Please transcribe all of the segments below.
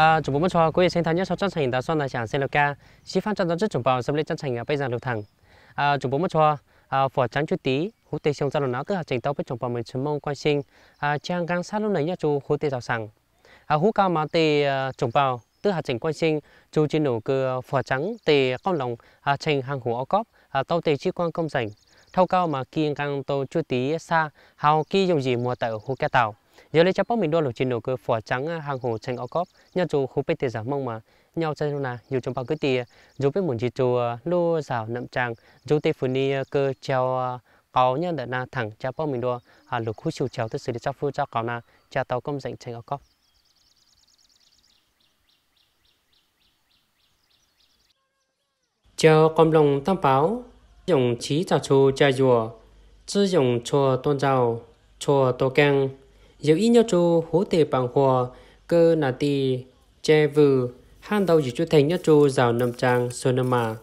à chúng bố cho quý vị xem thấy nhất sau chân thành đã xoan là chẳng xem được ca sĩ phan chân đó trước chúng bảo xâm lệ chân thành bây giờ lưu thẳng à chúng bố mất cho à phở trắng chút tí hú tê xong ra lần nào tức là trình tao biết chúng bảo mình chấm mong quan sinh à trang gang sát lúc này nhất chú hú tê tạo sẵn à hú cao mà tê chúng à, bảo tức là trình quan sinh chú trên nổ cơ phở trắng tê con lòng à trình hàng hủ ô cóp à tao tê chi quan công rảnh thâu cao mà kiên càng tô chút tí xa hào kia dùng gì mua tại hú cái tàu giờ lấy cho bóc mình đua lục trình đầu cơ phò trắng à, hàng hồ tranh ao cóp nhau chú khu bê tê giả mong mà nhau chân là dù trong bao cứ tì à. dù biết muốn chỉ chú à, lô rào nậm tràng dù tê phun đi cơ treo có nhân đợt na thẳng cha bóc mình đua à lục khu chiều trèo tức sự để cho phu cho cáo na cha tàu công dành tranh ao cóp cho con lòng tam báo dùng trí trả chú cha rùa chứ dùng cho tôn giáo cho tô keng giờ ít nhau chỗ hố tề bằng hòa cơ nà tì che vừ hang đầu chỉ chú thành nhất chú rào nằm trang xuân nằm mà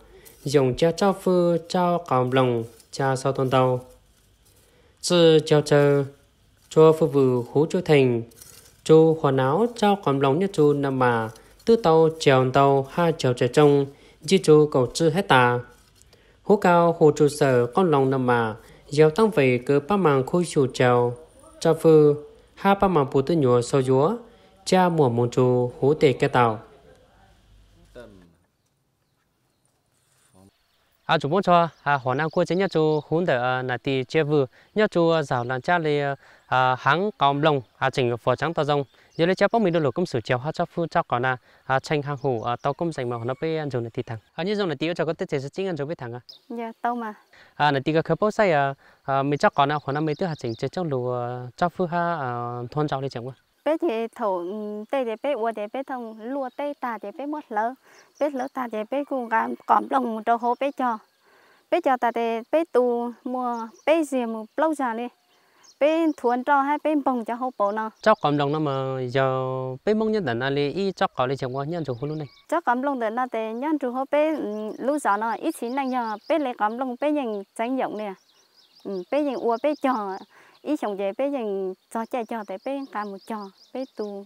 dùng cha trao phư trao còng lòng cha sau tôn đầu chư trao chờ cho phư vừ hố chú thành chú hòa não trao còng lòng nhất chú nằm mà tư tàu trèo tàu ha trèo trẻ trông di chú cầu chư hết tà hố cao hồ trụ sở con lòng nằm mà giàu tăng về cơ ba màng khôi chủ trèo trao phư ha pa mà phụ tư nhùa sâu dúa, cha mùa môn trù hú tề cái tàu. à chúng muốn cho à họ năng quay chính nhất chú hún để là tì chế vừa nhất chú giàu làm cha lì à hàng còng lồng à chỉnh phò trắng to rồng giờ lấy cháu bóc mình đôi lỗ công sử chéo hoa cho phu cho còn là à, tranh hàng hồ à tao công dành mà nó bị ăn dùng này thì thằng à như dùng này tiêu cho có tết chế sẽ chính ăn dùng với thằng à dạ tao mà à là tiêu cái bóc say à. à mình cho còn là khoảng năm mấy thứ hạt chỉnh chế cho lù à, cho phu ha thôn cháu đi chẳng qua bé thì thổ ừ, tê thì bé uo thì bé thông lùa tê tà thì bé mất lỡ bé lỡ tà thì bé cùng gam cọm lòng đồ hồ bé cho bé cho ta thì bé tu mua bé gì mà lâu dài đi bên thuần cho hay bên bông cho hậu bộ nó cho cầm đồng nó mà giờ bên bông nhân dân ali y cho có lấy chồng qua nhân chủ hôn luôn này cho cầm đồng đến là để nhân chủ hậu bên ừ, lúc giờ nó ít chín này giờ bên lấy cầm đồng bên nhìn tránh dụng nè ừ, bên nhìn uo bên chờ ít chồng về bên nhìn cho chạy cho để bên cầm một cho bên tu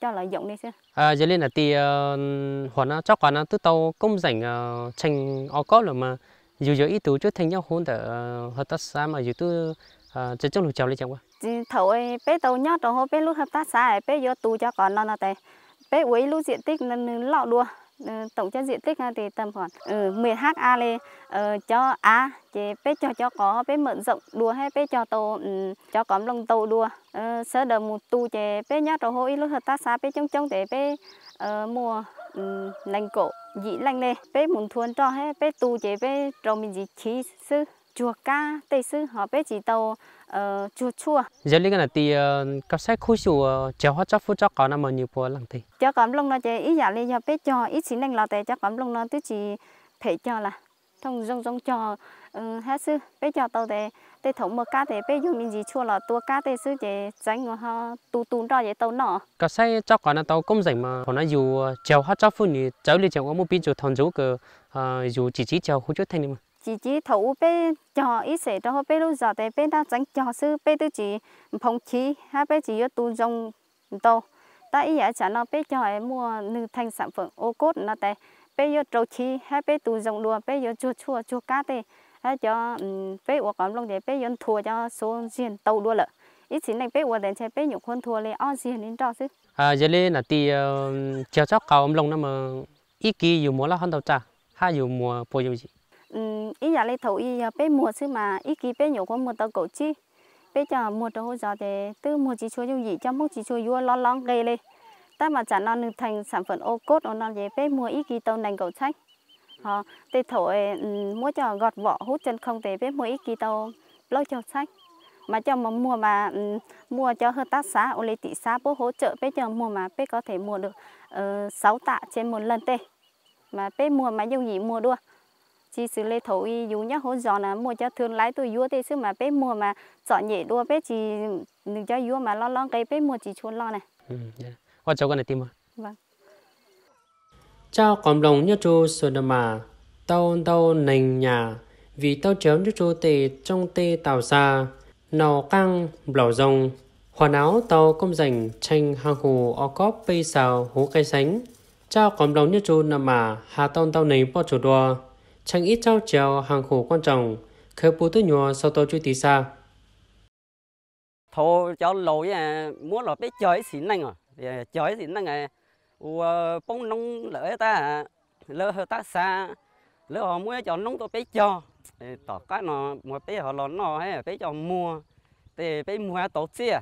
cho lợi dụng đi chứ à giờ lên là thì ờ, hoàn nó cho còn nó tự tàu công rảnh ờ, tranh o có là mà dù giờ ít tú trước thành nhau hôn để ờ, hợp tác xã mà dù tôi à chắc lúc cháu lấy cháu quá thầu ấy bé tàu nhát đó hôm bé lúc hợp tác xã ấy bé vô tù cho con nó nó tè bé uấy lúc diện tích nó lọ đua ừ, tổng cho diện tích à, thì tầm khoảng ừ, 10 ha lên ờ, cho á chị bé cho cho có bé mở rộng đua hay bé cho tàu um, cho có lồng tàu đua ờ, sơ đờ một tu chị bé nhát đó hồi lúc hợp tác xã bé trông trông để bé uh, ờ, mua ừ, lành cổ dị lành này bé muốn thuần cho hay bé tu chị bé trồng mình gì chí sư chua cá tây sư họ bé chỉ tàu ờ, chua chua giờ lý cái này thì ờ, các sách khu sủ chéo hoa chắc phút chắc có nằm ở nhiều phố lần thì cho cảm lông nó chơi ý giả lý cho bé cho ít xin lành lò tệ cho cảm lông nó tức chỉ thể cho là thông rong rong cho ừ, hết sư bé cho tàu tệ tê thống một cá tê bé dùng mình gì chua là tua cá tê sư chế tránh của họ tu tu đó vậy tàu nọ các sách chắc có là tàu công dành mà còn nó dù ờ, chèo hóa chắc phút thì cháu lên chéo có một pin chỗ thằng chú cờ dù chỉ chỉ chèo khu chút thanh đi mà chỉ chỉ thấu bé cho ít sẽ đó bé lúc giờ thì bé đã tránh cho sư bé tự chỉ phong khí ha bé chỉ có tu dòng đâu ta ý ở chả nó bé cho em mua nữ thành sản phẩm ô cốt nó tại bé có trâu khí ha bé tu dòng đùa bé có chua chua chua cá thì ha cho bé uống cắm lông để bé có thua cho số diện tàu đua lợ ít chính này bé uống đến xe bé nhục hơn thua lấy o diện đến cho sư à giờ lên là tì chiều cho cầu ông lông nó mà ít kỳ dù mùa là hơn đầu trà ha dù mùa bồi dù gì ý giờ lấy thầu ý giờ à, bé mua xứ mà ý kí bé nhổ có mua tao cổ chi bé chờ mua đồ giờ thì từ mua chỉ chua dùng gì trong mốc chỉ chua vua lo lo gây lên ta mà chả non thành sản phẩm ô cốt ô non gì bé mua ý kí tàu nành cầu sách họ ờ, tê thầu ừ, mua cho gọt vỏ hút chân không thì bé mua ý kí tàu lâu cho sách mà cho mà mua mà ừ, mua cho hơn tác xã ô lê tỷ xã bố hỗ trợ bé giờ mua mà bé có thể mua được ờ, sáu tạ trên một lần tê mà bé mua mà dùng gì mua đua chỉ xử lý thấu y dù nhá hỗ giòn là mua cho thương lái tôi vua thế xứ mà bé mua mà chọn nhẹ đua bé chỉ đừng cho vua mà lo lo cái bé mua chỉ chuồn lo này Ừ, qua dạ. cháu con này tìm mà vâng chào cộng đồng nhất chú sơ mà tao tao nành nhà vì tao chém nhất chú tề trong tê tàu xa nò căng lò rồng hoàn áo tàu công dành tranh hàng hồ o cóp pây xào hố cây sánh chào cộng đồng nhất chú nằm mà hà tông tao nành po chủ đua chẳng ít trao trèo hàng khổ quan trọng, khởi bù tư nhỏ sau tổ chú tí xa. Thô cho lối à, mua lối bé chơi xín năng rồi, à. dạ, chơi xín năng rồi, à. ua bông nông lỡ ta, lỡ hơ ta xa, lỡ họ mua cho nông tôi bé cho, tỏ cái nó, một bé họ lón nó hay bé cho mua, thì bé mua tổ chia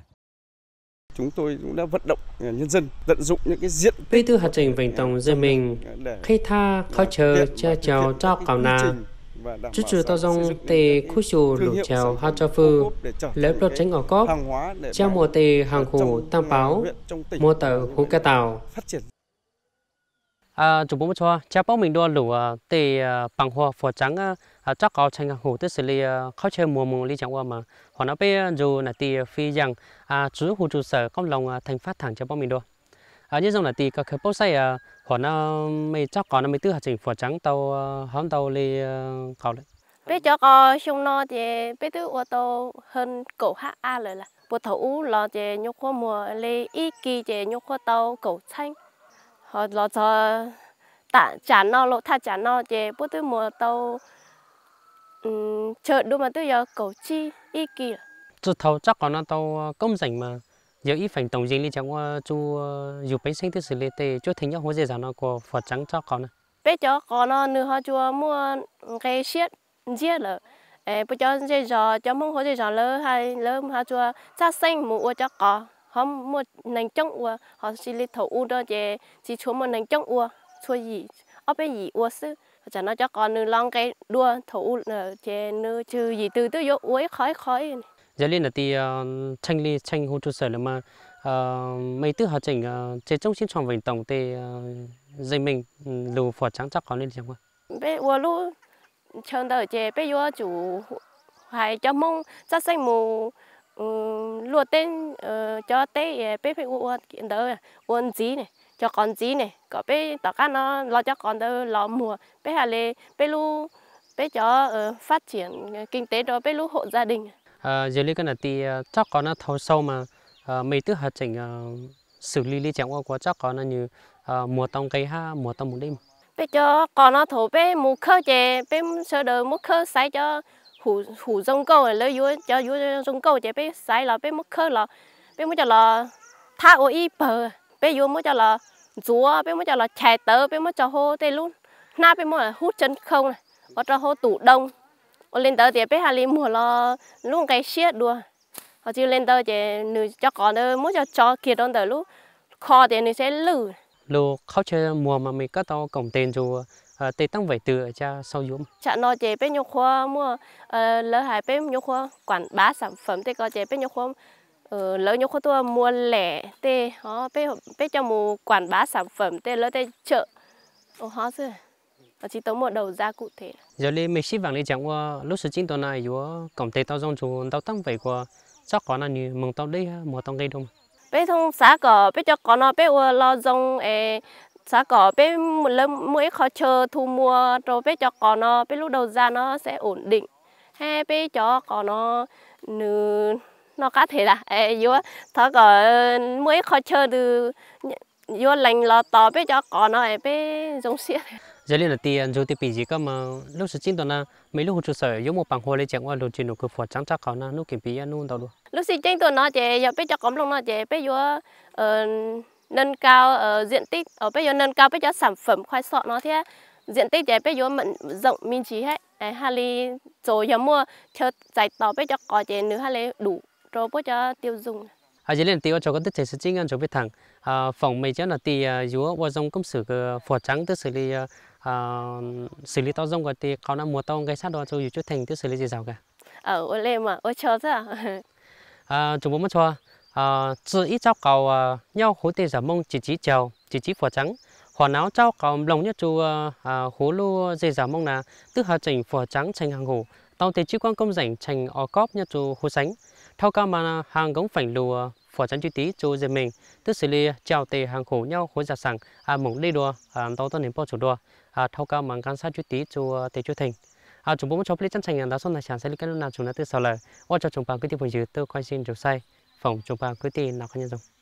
chúng tôi cũng đã vận động nhân dân tận dụng những cái diện tích Bí thư Hà Trình Vĩnh Tổng dân mình khi tha khó chờ cho chào cho cào nà Chú chủ tao dòng tề khu chủ lục chào hạ cho phư lấy lột tránh ở cốp trao mùa tề hàng khủ tam báo mua tờ khu ca tàu à, chủ bố cho cha báo mình đo lũ à, tề à, bằng hoa phò trắng à, À, chắc có tranh hồ tức xử lý à, khó chơi mùa mùa lý chẳng qua mà họ nó bây dù là tì phi rằng à chú hồ trụ sở công lòng à, thành phát thẳng cho bọn mình đâu à như dòng là tì các cái bốc say à họ nó mấy chắc có nó mấy tư hạt chỉnh phở trắng tàu hóm tàu li khảo đấy bây giờ có xong nó thì bây tư ô tô hơn cổ hạ a rồi là bộ thủ lo thì nhúc qua mùa li ít kỳ thì nhúc qua tàu cổ xanh họ là cho tạ trả nó lộ tha trả nó thì bố tư mùa tàu chợ đâu mà tôi giờ cầu chi y kỳ chú thầu chắc còn nó tàu ờ, công rảnh mà giờ ít phải tổng diện đi chẳng qua chú ờ, dù bánh sinh tới xử lý tê chú thấy nhớ hồ dễ dàng nó có phật trắng cho chắc còn bé chó còn nó nữa họ chúa mua cái xiết giết là ê bây giờ dễ dàng cho mong hồ dễ dàng hay lỡ họ chúa cha xanh mua cho có họ mua nành trong ua họ xử lý thầu u đó về chỉ chúa mua nành trong ua chúa gì ở bên gì ua sư cho nó cho con nư long cái đua thủ ờ, chế nư trừ gì từ từ vô uối khói khói giờ lên là thì ờ, tranh ly tranh hỗ trợ sở là mà ờ, mấy thứ họ chỉnh chế trong sinh tròn vành tổng thì dây mình ừ, lù phò trắng chắc có lên chẳng qua bé ua lu chân đời chế bé ua chủ hay cho mong chắc xanh mù ừ, lùa tên cho tê bé bé ua kiện đời uốn dí này cho con gì này có bé tất cả nó lo cho con đỡ lo mùa bé hà lê bé lu bé cho uh, ờ, phát triển ờ, kinh tế đó bé lu hộ gia đình ờ, giờ lý cái là thì chắc con nó thâu sâu mà mấy thứ hạt chỉnh xử lý lý chẳng qua quá chắc con nó như mùa tông cây ha mùa tông một đêm bé cho con nó thổ bé mua khơ chè bé sơ đời mua khơ sấy cho hủ hủ rong câu ở lấy vú cho vú rong câu chè bé sấy là bé mua khơ là bé mua cho là thao y bờ bé vú mua cho là rúa bên mới cho là chè tớ bên mới cho hô tê luôn na bên mới là hút chân không này ở cho hô tủ đông ở lên tớ thì bé hà li mùa lo luôn cái xiết đùa họ chỉ lên tớ thì nữ cho con nữa mới cho cho kia đón tớ lúc kho thì nữ sẽ lử lù khóc chơi mùa mà mình có to cổng tiền rồi ờ, tê tăng vải từ cha sau dũng chả nó chế bên nhau khoa mua ờ, lỡ hai bên nhau khoa quản bá sản phẩm thì có chế bên nhau khoa ờ, lỡ nhau khó tua mua lẻ tê họ tê tê cho mù quảng bá sản phẩm tê lỡ tê chợ ô họ chứ và chỉ tống một đầu ra cụ thể giờ lên mình xin vàng lên chẳng qua lúc sự chính tuần này vừa cổng tê tao rong chuồn tao tăng vậy qua chắc có là như mừng tao đi mùa tao gây đông bé thông xã cỏ bé cho có nó bé lo rong e xã cỏ bé lớn lần mỗi khó chờ thu mua rồi bé cho có nó bé lúc đầu ra nó sẽ ổn định hay bé cho có nó nửa nó cá thể là ấy vô ừ. thọ có mới khó chơi từ vô lành lo tỏ bé cho có nó ấy bé giống xiết giờ là tiền à, dù thì bị gì cơ mà lúc sự chính đó na, mấy lúc chủ sở dùng một bằng hồ lấy chẳng qua đồ chuyện nó cứ phật trắng chắc khó nó nó kiểm bị ăn luôn đâu được lúc sự chính tôi nó chè giờ bé cho cấm luôn nó chè bé ờ, ờ, ờ, vô nâng cao ở diện tích ở bây giờ nâng cao bây giờ sản phẩm khoai sọ nó thế diện tích đấy bây giờ mận rộng minh trí hết hay là li rồi giờ mua chờ giải tỏ bây giờ có chế nữa hay li đủ cho bố cho tiêu dùng à chỉ lên tiêu cho có tích thể sự chính ăn cho biết thằng à, phòng mình chắc là tì à, dúa qua dòng công sự cái phò trắng tức xử lý à, xử lý tao dòng cái tì có năm mùa tao gây sát đó cho dù chút thành tức xử lý gì sao cả ở ờ, ô lê mà ô cho ra à chúng bố mất cho à chỉ ít cháu cầu nhau hú tê giả mông chỉ chỉ chèo chỉ chỉ phò trắng họ náo cháu cầu lòng nhất chú à, lô lu dê giả mông là tức hạ chỉnh phò trắng thành hàng hồ tao tê chứ quan công rảnh thành o cóp nhất chú hố sánh thao cao mà hàng gống phảnh lùa phò chắn chú tí cho dân mình tức xử lý chào tề hàng khổ nhau khối giả sẵn à mong đi đùa à tao tao niệm bao chủ đùa à thao cao mà gan sát chú tí cho à, tề chú thành à chúng bố cho biết chân thành là xong này sản sẽ lấy cái lúc nào chúng ta tự sau lời qua cho chúng bạn cứ tiếp hồi dưới tôi coi xin chủ sai phòng chúng bạn cứ tin là có nhân dùng